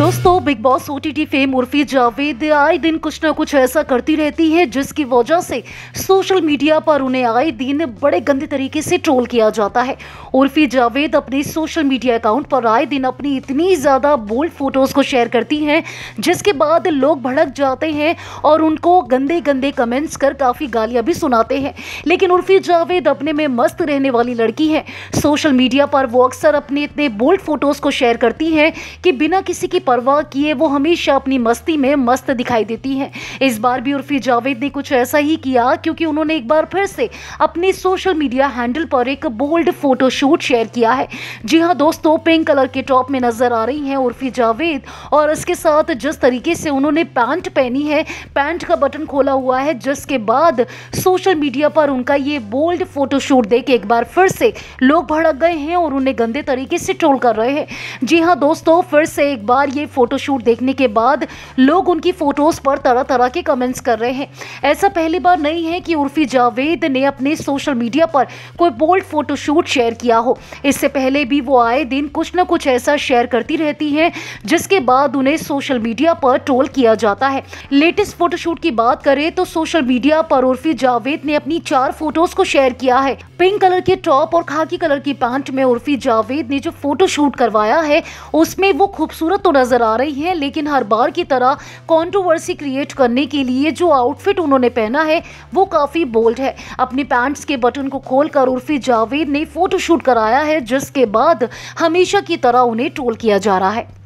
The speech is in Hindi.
दोस्तों Bigg Boss O T T fame Urfi Javed आए दिन कुछ ना कुछ ऐसा करती रहती है जिसकी वजह से सोशल मीडिया पर उन्हें आए दिन बड़े गंदे तरीके से ट्रोल किया जाता है उर्फी जावेद अपने सोशल मीडिया अकाउंट पर आए दिन अपनी इतनी ज़्यादा बोल्ड फोटोज़ को शेयर करती हैं जिसके बाद लोग भड़क जाते हैं और उनको गंदे गंदे कमेंट्स कर काफ़ी गालियाँ भी सुनाते हैं लेकिन उर्फी जावेद अपने में मस्त रहने वाली लड़की है सोशल मीडिया पर वो अक्सर अपने इतने बोल्ड फोटोज़ को शेयर करती है कि बिना किसी की परवाह किए वो हमेशा अपनी मस्ती में मस्त दिखाई देती हैं इस बार भी उर्फी जावेद ने कुछ ऐसा ही किया क्योंकि उन्होंने एक बार फिर से अपने सोशल मीडिया हैंडल पर एक बोल्ड फोटोशूट शेयर किया है जी हाँ दोस्तों पिंक कलर के टॉप में नजर आ रही हैं उर्फी जावेद और इसके साथ जिस तरीके से उन्होंने पैंट पहनी है पैंट का बटन खोला हुआ है जिसके बाद सोशल मीडिया पर उनका ये बोल्ड फोटोशूट देख एक बार फिर से लोग भड़क गए हैं और उन्हें गंदे तरीके से ट्रोल कर रहे हैं जी हाँ दोस्तों फिर से एक बार ये ये फ़ोटोशूट देखने के बाद लोग उनकी फ़ोटोज़ पर तरह तरह के कमेंट्स कर रहे हैं ऐसा पहली बार नहीं है कि उर्फी जावेद ने अपने सोशल मीडिया पर कोई बोल्ड फ़ोटोशूट शेयर किया हो इससे पहले भी वो आए दिन कुछ ना कुछ ऐसा शेयर करती रहती हैं जिसके बाद उन्हें सोशल मीडिया पर ट्रोल किया जाता है लेटेस्ट फ़ोटोशूट की बात करें तो सोशल मीडिया पर उर्फी जावेद ने अपनी चार फोटोज़ को शेयर किया है पिंक कलर के टॉप और खाकी कलर की पैंट में उर्फी जावेद ने जो फ़ोटोशूट करवाया है उसमें वो खूबसूरत तो नजर आ रही हैं लेकिन हर बार की तरह कॉन्ट्रोवर्सी क्रिएट करने के लिए जो आउटफिट उन्होंने पहना है वो काफ़ी बोल्ड है अपनी पैंट्स के बटन को खोलकर उर्फी जावेद ने फोटोशूट कराया है जिसके बाद हमेशा की तरह उन्हें ट्रोल किया जा रहा है